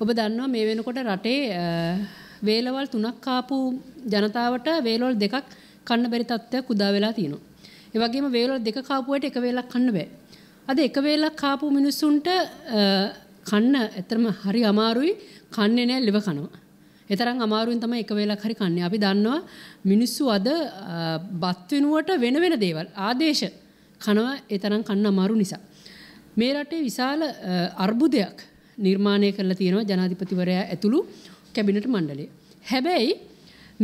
ඔබ දන්නවා මේ වෙනකොට රටේ වේලවල් තුනක් ආපු ජනතාවට වේලවල් දෙකක් කන්න බැරි තත්ත්වයක් උදා වෙලා තියෙනවා. ඒ වගේම වේලවල් දෙක කාපුවට එක වේලක් කන්න බෑ. අද එක වේලක් කාපු මිනිස්සුන්ට කන්න ඇත්තම හරි අමාරුයි. කන්නේ නෑ liver කනවා. ඒ තරම් අමාරුවෙන් තමයි එක වේලක් හරි කන්නේ. අපි දන්නවා මිනිස්සු අද බත් වෙනුවට වෙන වෙන දේවල් ආදේශ කනවා ඒ තරම් කන්න අමාරු නිසා. මේ රටේ විශාල අර්බුදයක් නිර්මාණය කරලා තියෙනවා ජනාධිපතිවරයා ඇතුළු කැබිනට මණ්ඩලය. හැබැයි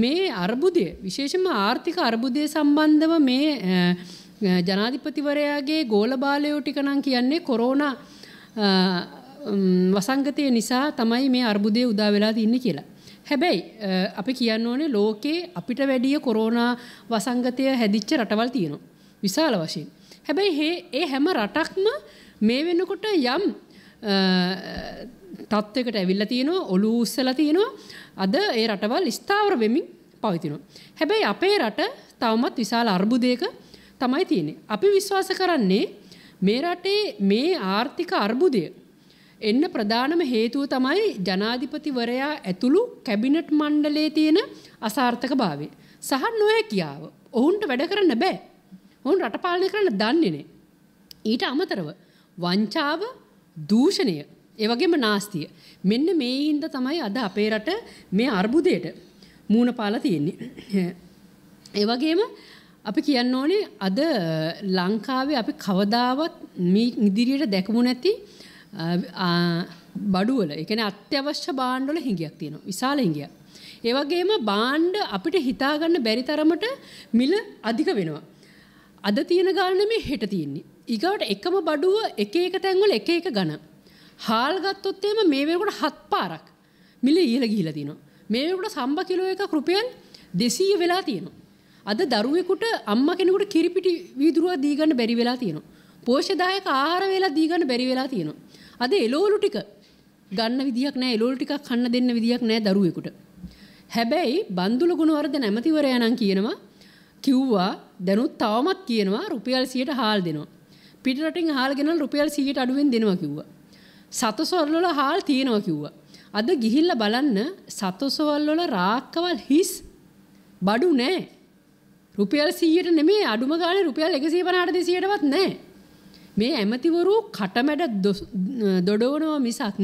මේ අර්බුදය විශේෂම ආර්ථික අර්බුදය සම්බන්ධව මේ ජනාධිපතිවරයාගේ ගෝල බාලයෝ ටික නම් කියන්නේ කොරෝණ වසංගතය නිසා තමයි මේ අර්බුදය උදා වෙලා ඉන්න කියලා. හැබැයි අපි කියන්න ඕනේ ලෝකේ අපිට වැඩිය කොරෝනා වසංගතය හැදිච්ච රටවල් තියෙනවා. විශාල වශයෙන්. හැබැයි ඒ හැම රටක්ම මේ වෙනකොට යම් තත්ත්වකට ඇවිල්ල තියෙනවා ඔලු උස්සල තියෙනවා අද ඒ රටවල් ස්ථාවර වෙමින් පවතිනවා. හැබැයි අපේ රට තවමත් විශාල අර්බුදයක තමයි තියෙනෙ. අපි විශ්වාස කරන්නේ මේ රටේ මේ ආර්ථික අර්බුදය එන්න ප්‍රධානම හේතුව තමයි ජනාධිපතිවරයා ඇතුළු කැබිනට් මණ්ඩලේ තියෙන අසාර්ථක භාවය. සහ නොහැකියාව. ඔවුන්ට වැඩ කරන්න බෑ. ඔවුන් රටපාලනය කරන්න දන්නේනේ. ඊට අමතරව වංචාව දූෂණය ඒවගේම නාස්තිය මෙන්න මේ හින්ද තමයි අද අපේ රට මේ අර්බුදයට මූුණ පාලා තියෙන්නේ ඒවගේම අපි කියන්න ඕනේ අද ලංකාවේ අපි කවදාවත් ඉදිරියට දැකමු නැති බඩුවල එකන අත්‍යවශ්‍ය බාණ්ඩොල හිඟයක් තියෙනවා විශාල හිඟිය ඒවගේම බාණ්ඩ අපිට හිතාගන්න බැරි තරමට මිල අධික වෙනවා අද තියෙන ගාන මේ හෙට තියෙන්නේ ඉගවට එකම බඩුව එක එක තැන්වල එක එක ගන. හාල්ගත්තොත්තේම මේවකට හත් පාරක් මිල ඉහල ගිහිල තිනවා. මේකට සම්බ කිලෝ එක කෘපයන් දෙසීය වෙලා තියෙනවා. අද දරුවෙකුට අම්ම කෙනෙකුට කිරිපිටි වීදුරුව දීගන්න බැරි වෙලා තියෙනවා. පෝෂදායක ආහාර වෙලා දීගන්න බැරි වෙලා තියෙනවා. අද එලෝලු ටික ගන්න විදිහක් නෑ එලෝලු ටිකක් කන්න දෙන්න විදිහක් නෑ දරුවෙකුට. හැබැයි බන්දුල ගුණවර්ධන ඇමතිවරයා නම් කියනවා කිව්වා දැනුත් තවමත් කියනවා රුපියල් 100ට හාල් දෙනවා. පිටරටින් හාල් ගෙනල් රුපියල් 100ට අඩුවෙන් දෙනවා කිව්වා. සතසොල් වල හාල් තියෙනවා කිව්වා. අද ගිහිල්ලා බලන්න සතසොල් වල රාක්කවල් හිස් බඩු නෑ. රුපියල් 100ට නෙමෙයි අඩුම ගානේ රුපියල් 150ට 200ටවත් නෑ. මේ ඇමතිවරු කටමැඩ දොඩවනවා මිසක්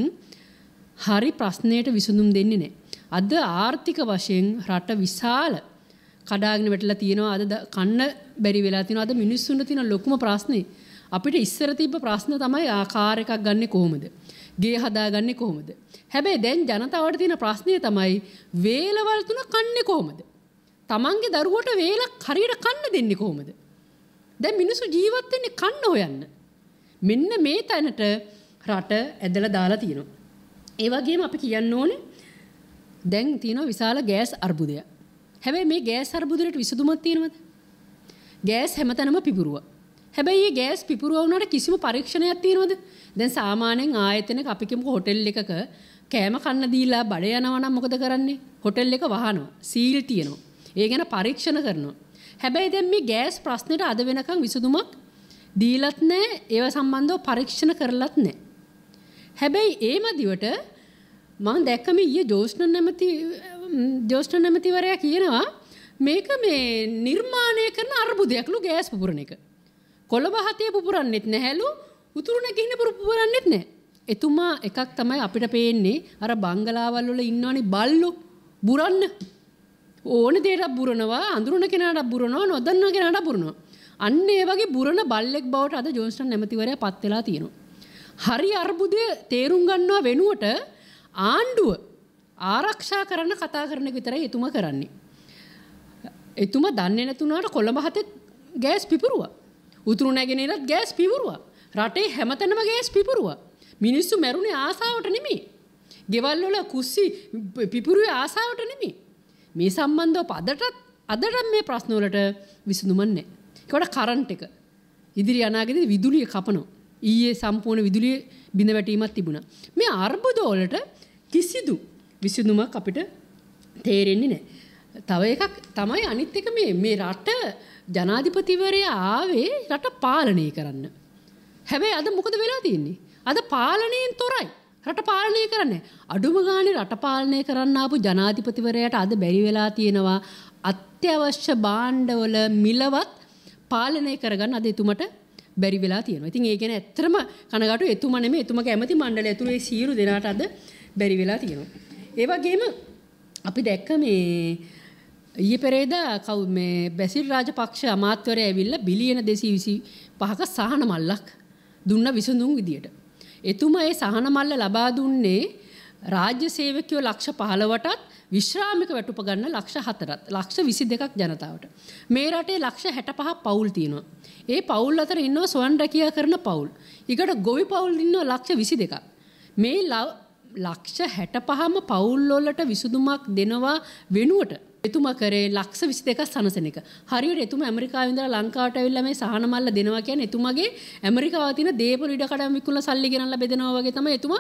හරි ප්‍රශ්නයට විසඳුම් දෙන්නේ නෑ. අද ආර්ථික වශයෙන් රට විශාල කඩාගෙන වැටලා තියෙනවා අද කන්න බැරි වෙලා තියෙනවා අද මිනිස්සුන්ට තියෙන ලොකුම ප්‍රශ්නේ අපිට ඉස්සර තිබ්බ ප්‍රශ්න තමයි ආකාර එකක් ගන්නෙ කොහොමද? ගේ හදාගන්නේ කොහොමද? හැබැයි දැන් ජනතාවට තියෙන ප්‍රශ්නය තමයි වේලවල් තුන කන්නේ කොහොමද? Tamange දරුවට වේලක් හරියට කන්න දෙන්නේ කොහොමද? දැන් මිනිස්සු ජීවත් වෙන්නේ කන්න හොයන්න. මෙන්න මේ තැනට රට ඇදලා දාලා තියෙනවා. ඒ වගේම අපි කියන්න ඕනේ දැන් තියෙනවා විශාල ගෑස් අර්බුදයක්. හැබැයි මේ ගෑස් අර්බුදයට විසඳුමක් තියෙනවද? ගෑස් හැමතැනම පිපිරුවා. හැබැයි ගෑස් පිපුරුවනට කිසිම පරීක්ෂණයක් තියෙනවද දැන් සාමානෙන් ආයතන අපිකම හොටෙල් එකක කෑම කන්න දීලා බඩ යනවනම් මොකද කරන්නේ හොටෙල් එක වහනවා සීල් තියෙනවා ඒ ගැන පරීක්ෂණ කරනවා හැබැයි දැන් මේ ගෑස් ප්‍රශ්නෙට අද වෙනකන් විසඳුමක් දීලත් නැහැ ඒව සම්බන්ධව පරීක්ෂණ කරලත් නැහැ හැබැයි ඒ මදිවට මම දැක්කම ඊයේ ජෝෂ්ණ නැමැති ජෝෂ්ණ නැමැතිවරයා කියනවා මේක මේ නිර්මාණය කරන අර්බුදයක්ලු ගෑස් පුපුරණ එක කොළඹ හතේ පුපුරන්නෙත් නැහැලු උතුරුණ ගිහින පුරපුරන්නෙත් නෑ. එතුමා එකක් තමයි අපිට පේන්නේ අර බංගලාවල් වල ඉන්නවනේ බල්ලෝ බුරන්න. ඕන දේට බුරනවා අඳුරන කෙනාට බුරනවා නොදන්න කෙනාට බුරනවා. අන්න ඒ වගේ බුරණ බල්ලෙක් බවට අද ජෝන්ස්ටන් නැමතිවරයා පත් වෙලා තියෙනවා. හරි අර්බුදය තේරුම් ගන්නවා වෙනුවට ආණ්ඩුව ආරක්ෂා කරන්න කතා කරන විතරයි එතුම කරන්නේ. එතුම දන්නේ නැතුනාට කොළඹ හතෙත් ගෑස් පිපුරුවා. උතුරු නැගෙනරත් ගෑස් පිවරුවා. රටේ හැමතැනම ගෑස් පිපුරුවා. මිනිස්සු මැරුණේ ආසාාවට නෙමේ. ගෙවල්ලොල කුස්සි පිපුරුවේ ආසාාවට නෙමේ. මේ සම්බන්ධව පදටත් අදටත් මේ ප්‍රශ්නෝලට විසඳුමන්නේ. කොට කරන්ට එක. ඉදිරි අනාගෙද විදුලිය කපනෝ. ඊයේ සම්පූර්ණ විදුලිය බිඳ වැටීමත් තිබුණ. මේ අර්බුදෝලට කිසිදු විසඳුමක් අපිට තේරෙන්නේ නෑ. තව එකක් තමයි අනිත් එක මේ මේ රට ජනාධිපතිවරයා ආවේ රට පාලනය කරන්න. හැබැයි අද මොකද වෙලා තියෙන්නේ. අද පාලනයෙන් තොරයි. රට පාලනය කරන්නේ. අඩුම ගානේ රට පාලනය කරන්න ආපු ජනාධිපතිවරයාට අද බැරි වෙලා තියෙනවා අත්‍යවශ්‍ය භාණ්ඩවල මිලවත් පාලනය කරගන්න අද එතුමට බැරි වෙලා තියෙනවා. ඉතින් ඒ කියන්නේ ඇත්තම කනගාටු එතුම නෙමෙයි එතුම කැමති මණ්ඩලය ඇතුළේ සියලු දෙනාට අද බැරි වෙලා තියෙනවා. ඒ වගේම අපි දැක්ක මේ ඊයේ පෙරේද කවු මේ බැසිල් රාජපක්ෂ අමාත්‍යවරය ඇවිල්ලා බිලියන 225ක සහන මල්ලක් දුන්න විසඳුම් විදියට. එතුමා ඒ සහන මල්ල ලබා දුන්නේ රාජ්‍ය සේවකයෝ ලක්ෂ 15ටත් විශ්‍රාමික වැටුප ගන්න ලක්ෂ 4ත් ලක්ෂ 22ක් ජනතාවට. මේ රටේ ලක්ෂ 65ක් පවුල් තියෙනවා. ඒ පවුල් අතර ඉන්නවා සොයන් රැකියා කරන පවුල්. ඊකට ගොවි පවුල් ඉන්නවා ලක්ෂ 22ක්. මේ ලක්ෂ 65ම පවුල් වලට විසඳුමක් දෙනවා වෙනුවට එතුම කරේ ලක්ෂ විසි දෙක සනසන එක හරියට එතුම ඇමරිකාවිදර ලංකාට විල්ල මේ සහනමල්ල දෙනවා කියන එතුමගේ ඇමරිකාවතින දේපල ඉඩකඩම් විකුල සල්ලි ගෙනල්ල බෙදෙනවාගේ තම එතුම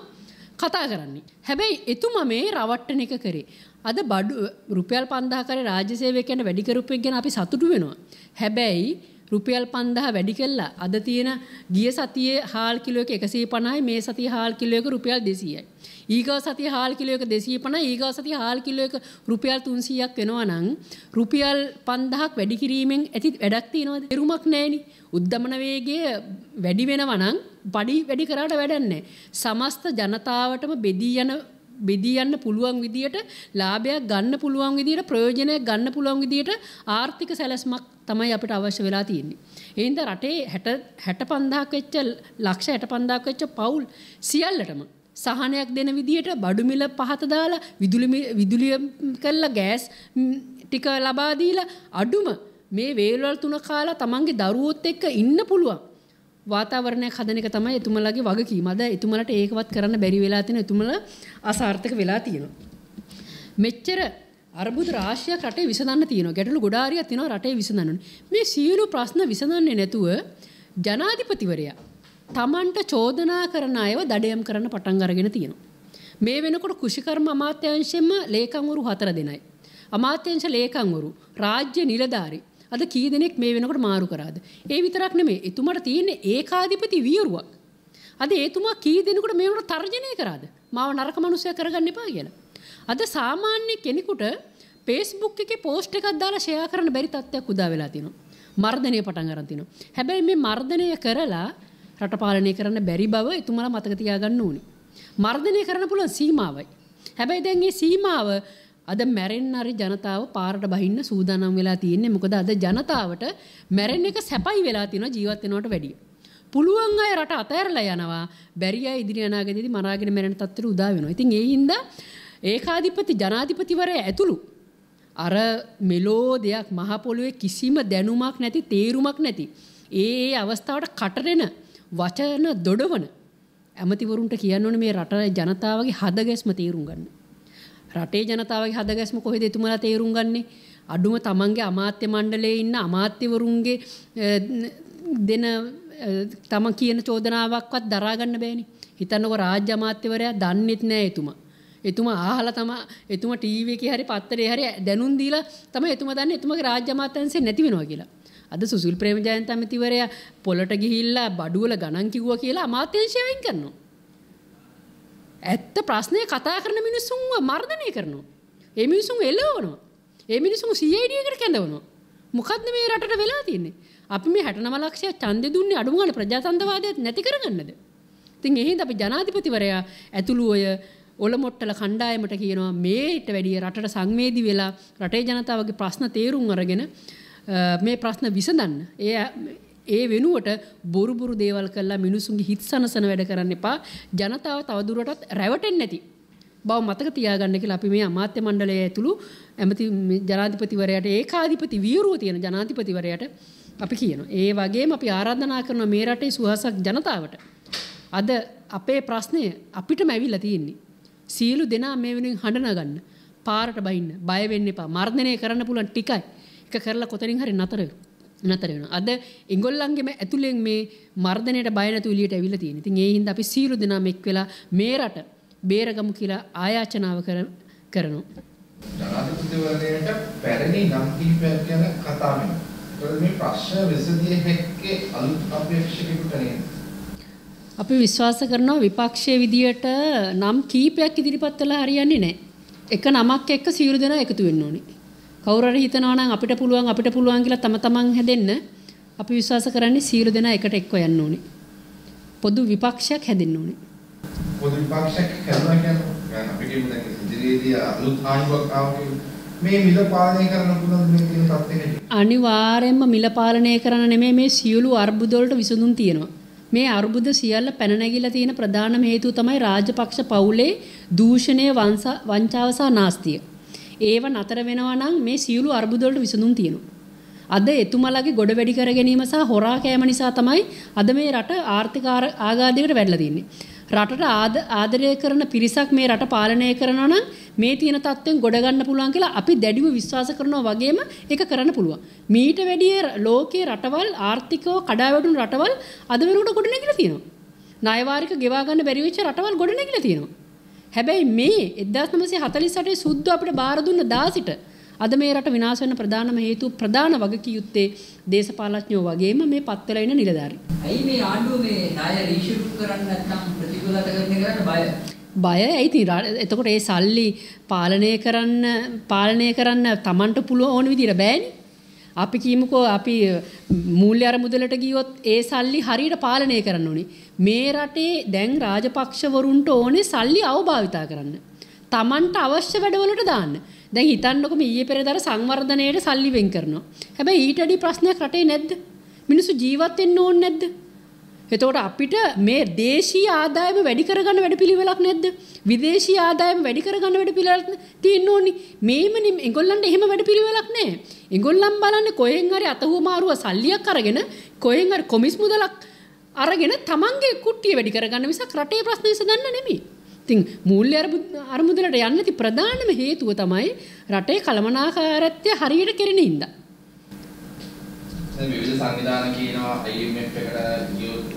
කතා කරන්නේ. හැබැයි එතුම මේ රවට්ටන එක කරේ. අද බඩු රුපියල් පන්දාකර රාජසේවකයන්ට වැඩිකරුපෙක් ගැන අපි සතුටු වෙනවා. හැබැයි රුපියල් පන්දහ වැඩි කෙල්ලා අද තියෙන ගිය සතියේ හාල් කිලෝ එක එකසේ පණයි මේ සති හාල් කිලෝක රුපියල් දෙසීයයි. ඊගා සති හාල් කිලෝ එක 250 ඊගා සති හාල් කිලෝ එක රුපියල් 300ක් වෙනවා නම් රුපියල් 5000ක් වැඩි කිරීමෙන් ඇති වැඩක් තියනවද? එරුමක් නැහෙනි. උද්දමන වේගය වැඩි වෙනවා නම් පඩි වැඩි කරාට වැඩක් නැහැ. සමස්ත ජනතාවටම බෙදී යන බෙදී යන්න පුළුවන් විදියට ලාභයක් ගන්න පුළුවන් විදියට ප්‍රයෝජනයක් ගන්න පුළුවන් විදියට ආර්ථික සැලැස්මක් තමයි අපිට අවශ්‍ය වෙලා තියෙන්නේ. ඒ හින්දා රටේ 60 65000ක් වෙච්ච ලක්ෂ 65000ක් වෙච්ච පවුල් සියල්ලටම සහනයක් දෙන විදිහට බඩුමිල පහත දාලා විදුලි විදුලිය කළා ගෑස් ටික ලබා දීලා අඩුම මේ වේලවල් තුන කාලා තමන්ගේ දරුවොත් එක්ක ඉන්න පුළුවන්. වාතාවරණයක් හදන එක තමයි එතුමලගේ වගකීම. අද එතුමලට ඒකවත් කරන්න බැරි වෙලා තියෙන එතුමල අසාර්ථක වෙලා තියෙනවා. මෙච්චර අර්බුද රාශියක් රටේ විසඳන්න තියෙනවා. ගැටලු ගොඩාරියක් තියෙනවා රටේ විසඳන්න. මේ සියලු ප්‍රශ්න විසඳන්නේ නැතුව ජනාධිපතිවරයා තමන්ට චෝදනා කරන අයව දඩයම් කරන්න පටන් අරගෙන තියෙනවා. මේ වෙනකොට කුෂිකර්ම අමාත්‍යංශයෙන්ම ලේකම්වරු හතර දෙනයි. අමාත්‍යංශ ලේකම්වරු රාජ්‍ය නිලධාරි අද කී දෙනෙක් මේ වෙනකොට මාරු කරාද. ඒ විතරක් නෙමේ එතුමට තියෙන්නේ ඒකාධිපති වියරුවක්. අද ඒතුමා කී දෙනෙකුට මේවට තර්ජනය කරාද. මාව නරක මනුසය කරගන්න එපා කියලා. අද සාමාන්‍ය කෙනෙකුට පේස්බුක් එක පෝස්ට් එකක් දාලා ෂෙයා කරන්න බැරි තත්ත්වයක් උදා වෙලා තිනවා. මර්ධනය පටන් අරන් තිනවා. හැබැයි මේ මර්ධනය කරලා රට පාලනය කරන්න බැරි බව එතුමලා මතක තියාගන්න ඕනි. මර්ධනය කරන්න පුළුවන් සීමාවයි. හැබැයි දැන් මේ සීමාව අද මැරෙන්න හරි ජනතාව පාරට බහින්න සූදානම් වෙලා තියෙන්නේ. මොකද අද ජනතාවට මැරෙන්න එක සැපයි වෙලා තියෙනවා ජීවත් වෙනවට වැඩිය. පුළුවන් අය රට අතහැරලා යනවා. බැරි අය ඉදිරි අනාගතයේදී මරාගෙන මැරෙන තත්ත්වෙට උදා වෙනවා. ඉතින් ඒ හින්දා ඒකාධිපති ජනාධිපතිවරයා ඇතුළු අර මෙලෝ දෙයක් මහ පොළොවේ කිසිම දැනුමක් නැති තේරුමක් නැති ඒ අවස්ථාවට කටරෙන වචන දොඩවන ඇමතිවරුන්ට කියන්නන මේ රට ජනතාවගේ හදගැස්ම තේරුම් ගන්න. රටේ ජනතාවගේ හදගැස්ම කොහෙ දෙතුමලා තේරුම් ගන්නේ අඩුම තමන්ගේ අමාත්‍ය මණ්ඩලේ ඉන්න අමාත්‍යවරුන්ගේ දෙන තම කියන චෝදනාවක්වත් දරාගන්න බෑනි හිතන්නක රාජ්‍ය අමාත්‍යවරයා දන්නෙත් නෑ එතුමා එතුම ආහල තම එතුම ටීවක හරි පත්තරේ හරි දැනුන් දීලා තම එතුම දන්න එතුම රාජ්‍යමාතන්සේ නැතිවෙනවා කියලා අද සුසිල් ප්‍රේමජයන්ත ඇමතිවරයා පොලට ගිහිල්ලා බඩුවල ගණන් කිව්ව කියලා අමාත්‍යංශයෙන් කරනවා. ඇත්ත ප්‍රශ්නය කතා කරන මිනිස්සුන්ව මර්ධනය කරනවා. ඒ මිනිසුන් එල්ලවනවා. ඒ මිනිසුන් සීඩියකට කැඳවනවා. මොකක්ද මේ රටට වෙලා තියෙන්නේ? අපි මේ 69 ලක්ෂය ඡන්දෙ දුන්නේ අඩුම ගානේ ප්‍රජාතන්ත්‍රවාදයත් නැති කරගන්නද? ඉතින් එහෙනම් අපි ජනාධිපතිවරයා ඇතුළු අය ඔලමොට්ටල කණ්ඩායමට කියනවා මේට වැඩිය රටට සංවේදී වෙලා රටේ ජනතාවගේ ප්‍රශ්න තේරුම් අරගෙන මේ ප්‍රශ්න විසඳන්න. එය ඒ වෙනුවට බොරුබුරු දේවල් කල්ලා මිනිසුන්ගේ හිත් සනසන වැඩ කරන්න එපා ජනතාව තවදුරටත් රැවටෙන් නැති. බව මතක තියාගන්න කියලා අපි මේ අමාත්‍ය මණ්ඩලය ඇතුළු ඇමති ජනාධිපතිවරයට ඒකාධිපති වියරුව තියෙන ජනාධිපතිවරයට අපි කියනවා. ඒ වගේම අපි ආරාධනා කරන මේ රටේ සුවසක් ජනතාවට. අද අපේ ප්‍රශ්නය අපිට මැවිල්ල තියෙන්නේ. සියලු දෙනා මේ වෙනින් හඬනගන්න පාරට බයින්න බයවෙන්න එපා මර්ධනය කරන්න පුළන් ටිකයි එක කරලා කොතරින් හරි නතර නතර වෙන අද ඉංගොල්ලන්ගේම ඇතුළෙන් මේ මර්ධනයට බයනතු එලියට ඇවිල්ලා තියෙන. ඉතින් ඒ හින්දා අපි සීරු දෙනා මෙක් වෙලා මේ රට බේරගමු කියලා ආයාචනාව කර කරනවා. ජනාධිපතිවරයාට පැරණි නම් කිහිපයක් ගැන කතා වෙනවා. ඒකද මේ ප්‍රශ්න විසඳිය හැක්කේ අලුත් අපේක්ෂකෙකුට නේද? අපි විශ්වාස කරනවා විපක්ෂයේ විදියට නම් කීපයක් ඉදිරිපත් කළා හරියන්නේ නැහැ. එක නමක් එක්ක සීරු දෙනා එකතු වෙන්න ඕනේ. කවුරු හරි හිතනවා නම් අපිට පුළුවන් අපිට පුළුවන් කියලා තම තමන් හැදෙන්න අපි විශ්වාස කරන්නේ සියලු දෙනා එකට එක්ව යන්න ඕනේ. පොදු විපක්ෂයක් හැදෙන්න ඕනේ. පොදු විපක්ෂයක් හැදුවා කියන්නේ අපි කියමු දැන් ඉදිරියේදී අලුත් ආණ්ඩුවක් ආවම මේ මිල පාලනය කරන්න පුළුවන් මේ කියන තත්ත්වෙට. අනිවාර්යයෙන්ම මිල පාලනය කරන්න නෙමෙයි මේ සියලු අර්බුද වලට විසඳුම් තියෙනවා. මේ අර්බුද සියල්ල පැන නැගිලා තියෙන ප්‍රධානම හේතුව තමයි රාජපක්ෂ පවුලේ දූෂණය වංශාව සහ නාස්තිය. ඒව නතර වෙනවා නම් මේ සියලු අර්බුද වලට විසඳුම් තියෙනවා. අද එතුමලගේ ගොඩ වැඩි කර ගැනීම සහ හොරා කෑම නිසා තමයි අද මේ රට ආර්ථික ආගාධයකට වැටලා තින්නේ. රටට ආදරය කරන පිරිසක් මේ රට පාලනය කරනවා නම් මේ තියෙන තත්ත්වෙන් ගොඩ ගන්න පුළුවන් කියලා අපි දැඩිව විශ්වාස කරනවා වගේම ඒක කරන්න පුළුවන්. මීට වැඩිය ලෝකයේ රටවල් ආර්ථිකව කඩාවැටුණු රටවල් අද වෙනකොට ගොඩනැගිලා තියෙනවා. ණයවාරික ගෙවා ගන්න බැරි වෙච්ච රටවල් ගොඩනැගිලා තියෙනවා. හැබැයි මේ 1948 සුද්ධ අපිට බාර දුන්න දාසිට අද මේ රට විනාශ වෙන ප්‍රධානම හේතුව ප්‍රධාන වගකියුත්තේ දේශපාලඥයෝ වගේම මේ පත්වල ඉන්න නිලධාරීන්. ඇයි මේ ආණ්ඩුව මේ ණය රීෂුට් කරන්නේ නැත්නම් ප්‍රතිකූලතාවකරණය කරන්න බය? බය ඇයි තියෙන්නේ? එතකොට ඒ සල්ලි පාලනය කරන්න පාලනය කරන්න Tamanට පුළුවන් ඕන විදිහට බෑනේ. අපි කියමුකෝ අපි මූල්‍ය අරමුදලට ගියොත් ඒ සල්ලි හරියට පාලනය කරන්න ඕනේ. මේ රටේ දැන් රාජපක්ෂවරුන්ට ඕනේ සල්ලි අවභාවිතා කරන්න. Tamanට අවශ්‍ය වැඩවලට දාන්න. දැන් හිතන්නකො මේ ඊයේ පෙරේදා සංවර්ධනයේට සල්ලි වෙන් කරනවා. හැබැයි ඊටදී ප්‍රශ්නයක් රටේ නැද්ද? මිනිස්සු ජීවත් වෙන්න ඕනේ නැද්ද? එතවට අපිට මේ දේශී ආදායම වැඩි කරගන්න වැඩ පිළිවෙලක් නැද්ද විදේශී ආදායම වැඩි කරගන්න වැඩ පිළිවෙලක් තියෙන්න ඕනි මේමනි එගොල්ලන්ට එහෙම වැඩ පිළිවෙලක් නෑ එගොල්ලන් බලන්නේ කොහෙන් හරි අතහුමාරුව සල්ලියක් අරගෙන කොහෙන් හරි කොමිස් මුදලක් අරගෙන තමන්ගේ කුට්ටිය වැඩි කරගන්න මිසක් රටේ ප්‍රශ්න විසඳන්න නෙමෙයි ඉතින් මූල්‍ය අරමුදලට යන්න ති ප්‍රධානම හේතුව තමයි රටේ කළමනාකාරත්වය හරියට කෙරෙන හින්දා දැන් විවිධ සංවිධාන කියනවා IMF එකට යූත්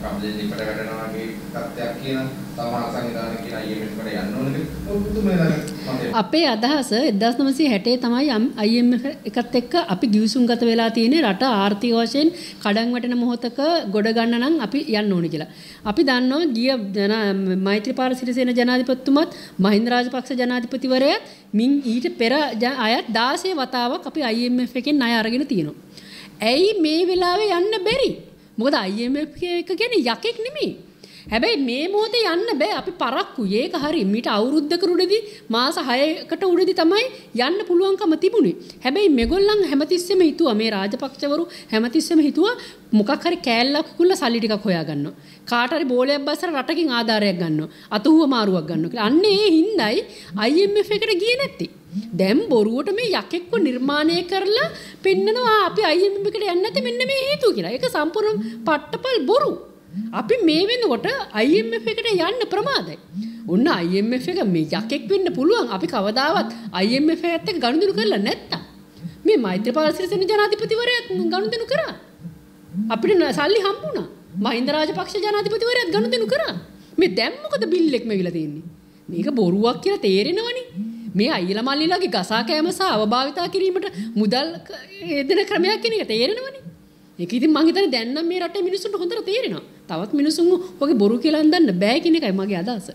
කබ්ලෙන් ඉපට වැටෙනවා වගේ තත්ත්වයක් කියන සමහර සංවිධාන කියන IMF එකට යන්න ඕනද අපේ අදහස 1960 තමයි IMF එකත් එක්ක අපි ගිවිසුම් ගත වෙලා තියෙන්නේ රට ආර්ථික වශයෙන් කඩන් වැටෙන මොහොතක ගොඩ ගන්න නම් අපි යන්න ඕනේ කියලා. අපි දන්නවා ගිය ජන මෛත්‍රීපාල සිරිසේන ජනාධිපතිතුමත් මහින්ද රාජපක්ෂ ජනාධිපතිවරයා මින් ඊට පෙර අයත් 16 වතාවක් අපි IMF එකෙන් ණය අරගෙන තියෙනවා. ඇයි මේ වෙලාවේ යන්න බැරි? මොකද IMF එක කියන්නේ යකෙක් නෙමෙයි. හැබැයි මේ මොහොතේ යන්න බෑ අපි පරක්කු. ඒක හරි. මීට අවුරුද්දක උඩදී මාස 6කට උඩදී තමයි යන්න පුළුවන්කම තිබුණේ. හැබැයි මේගොල්ලන් හැමතිස්සෙම හිතුවා මේ රාජපක්ෂවරු හැමතිස්සෙම හිතුවා මොකක් හරි කෑල්ලක් කුල්ලා සල්ලි ටිකක් හොයාගන්නවා. කාට හරි බෝලයක් බස්සර රටකින් ආධාරයක් ගන්නවා. අතහුව මාරුවක් ගන්නවා කියලා. අන්න ඒ හිඳයි IMF එකට ගියේ නැත්තේ. දැම් බොරුවට මේ යකෙක්ව නිර්මාණය කරලා පෙන්න්නනවා අපි අයමිකට යන්නති මෙන්න මේ හේතු කියලා එක සම්පුරම් පට්ටපල් බොරු. අපි මේ වෙනකොට අයම් එකට යන්න ප්‍රමාදයි. ඔන්න අයම් එක මේ යකෙක් වෙන්න පුළුවන් අපි කවදාවත් අයම් ඇත්ත ගණඳුරු කරලා නැත්තා. මේ මෛත්‍ය පාසිරිසන ජනාධිපතිවරයත් ගණුදනු කරා. අපිට සල්ලි හම්බුණා මහින්දරාජ පක්ෂ ජනාධිපතිවරයත් ගණුදනු කරා මේ දැම්මකද බිල්ලෙක්ම විලදන්නේ. මේක බොරුවක් කියලා තේරෙනවනි මේ අයිල මල්ලිලගේ ගසාකෑම සහ අවභාවිතා කිරීමට මුදල් එදෙන ක්‍රමයක් කෙනෙක තේරෙනවනි එකති මහිතන දැන්න මේ රට මිනිසුන්ට හොඳර තේරෙන තවත් මිනිසුන් ඔගේ බොරු කියලන්දන්න බෑ කෙන එකයි මගේ අදස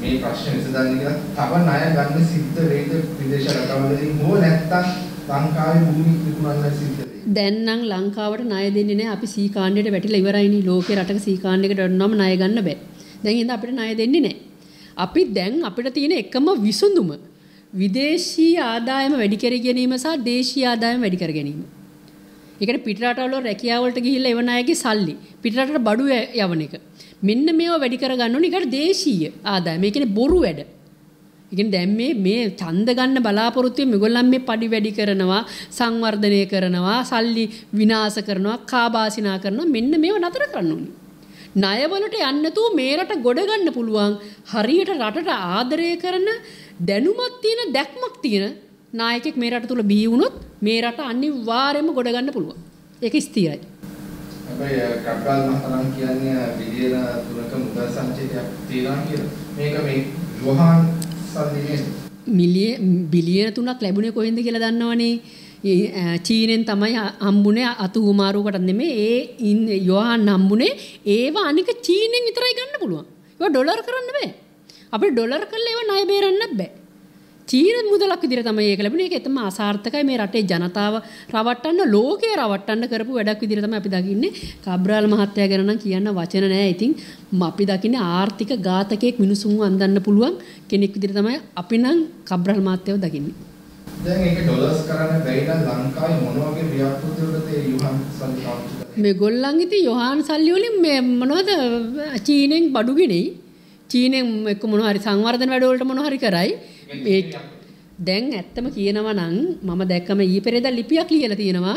මේ ප්‍රශ්න විසඳන්න කියලා තව ණය ගන්න සිද්ධ වෙයිද විදේශ රටවලදී හෝ නැත්නම් ලංකාවේ භූමි විකුණන්න සිද්ධ දැන්නම් ලංකාවට ණය දෙන්නේ නැහැ අපි සීකාණ්ඩයට වැටිලා ඉවරයිනේ ලෝකේ රටක සීකාණ්ඩයකට වඩනම ණය ගන්න බෑ දැන් හින්දා අපිට ණය දෙන්නේ නැහැ අපි දැන් අපිට තියෙන එකම විසඳුම විදේශී ආදායම වැඩි කර ගැනීම සහ දේශීය ආදායම වැඩි කර ගැනීම. ඒ කියන්නේ පිටරටවල රැකියාවලට ගිහිල්ලා එවන අයගේ සල්ලි පිටරටට බඩු යවන එක. මෙන්න මේව වැඩි කරගන්න ඕනේ. ඒකට දේශීය ආදායම. ඒ කියන්නේ බොරු වැඩ. ඉතින් දැන් මේ මේ ඡන්ද ගන්න බලාපොරොත්තු මේගොල්ලන් මේ පඩි වැඩි කරනවා සංවර්ධනය කරනවා සල්ලි විනාශ කරනවා කාබාසිනා කරනවා මෙන්න මේව නතර කරන්න ඕනේ ණයවලට යන්නේ නැතුව මේ රට ගොඩ ගන්න පුළුවන් හරියට රටට ආදරය කරන දැනුමක් තියෙන දැක්මක් තියෙන නායකෙක් මේ රට තුල බිහි වුණොත් මේ රට අනිවාර්යයෙන්ම ගොඩ ගන්න පුළුවන්. ඒක ස්ථිරයි. හැබැයි කක්කල් මහතනම් කියන්නේ විදියන තුනක මුදල් සංචිතයක් තියනවා කියලා. මේක මේ යොහාන් සම්දිනේ මිලියන බිලියන තුනක් ලැබුණේ කොහෙන්ද කියලා දන්නවනේ. චීනෙන් තමයි හම්බුනේ අතු හුමාරුවකට නෙමේ ඒ ඉන්න යොහන් හම්බුනේ ඒවා අනික චීනෙන් විතරයි ගන්න පුළුවන්. ඒවා ඩොලර් කරන්න බෑ. අපිට ඩොලර් කරලා ඒවා ණය බේරන්නත් බෑ. චීන මුදලක් විදිහට තමයි ඒක ලැබුණේ. ඒක එතම අසාර්ථකයි මේ රටේ ජනතාව රවට්ටන්න ලෝකේ රවට්ටන්න කරපු වැඩක් විදිහට තමයි අපි දකින්නේ. කබ්‍රාල් මහත්තයා ගැන නම් කියන්න වචන නැහැ. ඉතින් අපි දකින්නේ ආර්ථික ඝාතකයක් මිනිසුන්ව අඳන්න පුළුවන් කෙනෙක් විදිහට තමයි අපි නම් කබ්‍රාල් මහත්තයව දකින්නේ. දැන් ඒක ඩොලර්ස් කරන්න බැරි නම් ලංකාවේ මොන වගේ ව්‍යාපෘතිවලද ඒ යුහාන් සල්ලි පාවිච්චි කරන්නේ? මේගොල්ලන් ඉතින් යුහාන් සල්ලි වලින් මේ මොනවද චීනෙන් බඩු ගෙනෙයි. චීනෙන් එක්ක මොන හරි සංවර්ධන වැඩවලට මොන හරි කරයි. මේ දැන් ඇත්තම කියනවා නම් මම දැක්කම ඊ පෙරේද ලිපියක් ලියලා තියෙනවා.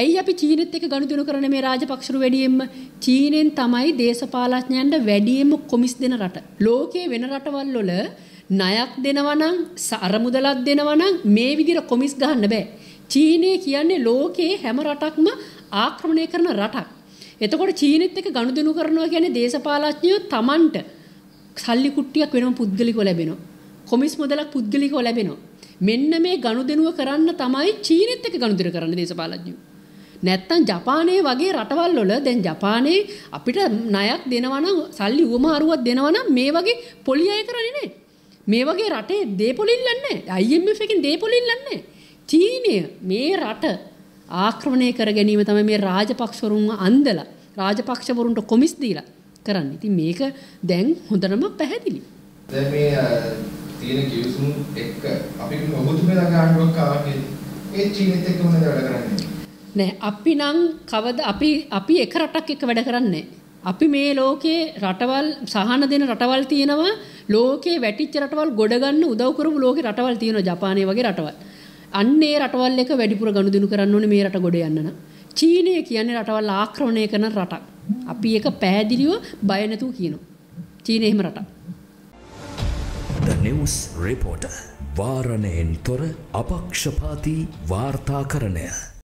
ඇයි අපි චීනෙත් එක්ක ගනුදෙනු කරන මේ රාජපක්ෂරු වැඩියෙන්ම චීනෙන් තමයි දේශපාලඥයන්ට වැඩියෙන්ම කොමිස් දෙන රට. ලෝකයේ වෙන රටවල් වල ණයක් දෙනවා නම් අර මුදලක් දෙනවා නම් මේ විදිහට කොමිස් ගහන්න බෑ. චීනය කියන්නේ ලෝකයේ හැම රටක්ම ආක්‍රමණය කරන රටක්. එතකොට චීනෙත් එක්ක ගනුදෙනු කරනවා කියන්නේ දේශපාලඥයෝ Tamanට සල්ලි කුට්ටියක් වෙනම පුද්ගලිකව ලැබෙනවා. කොමිස් මුදලක් පුද්ගලිකව ලැබෙනවා. මෙන්න මේ ගනුදෙනුව කරන්න තමයි චීනෙත් එක්ක ගනුදෙනු කරන්න දේශපාලඥයෝ. නැත්තම් ජපානයේ වගේ රටවල් වල දැන් ජපානයේ අපිට ණයක් දෙනවා නම් සල්ලි උවමාරුවක් දෙනවා නම් මේ වගේ පොලි අය කරන්නේ නැහැ. මේ වගේ රටේ දේපොලිල්ලන්නේ IMF එකෙන් දේපොලිල්ලන්නේ චීනය මේ රට ආක්‍රමණය කර ගැනීම තමයි මේ රාජපක්ෂවරුන්ව අන්දලා රාජපක්ෂවරුන්ට කොමිස් දීලා කරන්න. ඉතින් මේක දැන් හොඳටම පැහැදිලි. දැන් මේ තියෙන කිවිසුම් එක්ක අපි ඔබතුමලා ගන්නවක් ආවේ ඒ චීනෙත් එක්ක මොනවද වැඩ කරන්නේ? නෑ අපි නම් කවද අපි අපි එක රටක් එක්ක වැඩ කරන්නේ නෑ. අපි මේ ලෝකේ රටවල් සහන දෙන රටවල් තියෙනවා ලෝකේ වැටිච්ච රටවල් ගොඩගන්න උදව් කරපු ලෝකේ රටවල් තියෙනවා ජපානය වගේ රටවල්. අන්නේ රටවල් එක වැඩිපුර ගනුදෙනු කරන්න ඕනේ මේ රට ගොඩ යන්න නම්. චීනය කියන්නේ රටවල් ආක්‍රමණය කරන රටක්. අපි ඒක පැහැදිලිව බය නැතුව කියනවා. චීනය එහෙම රටක්. The News Reporter වාරණයෙන් තොර අපක්ෂපාතී වාර්තාකරණය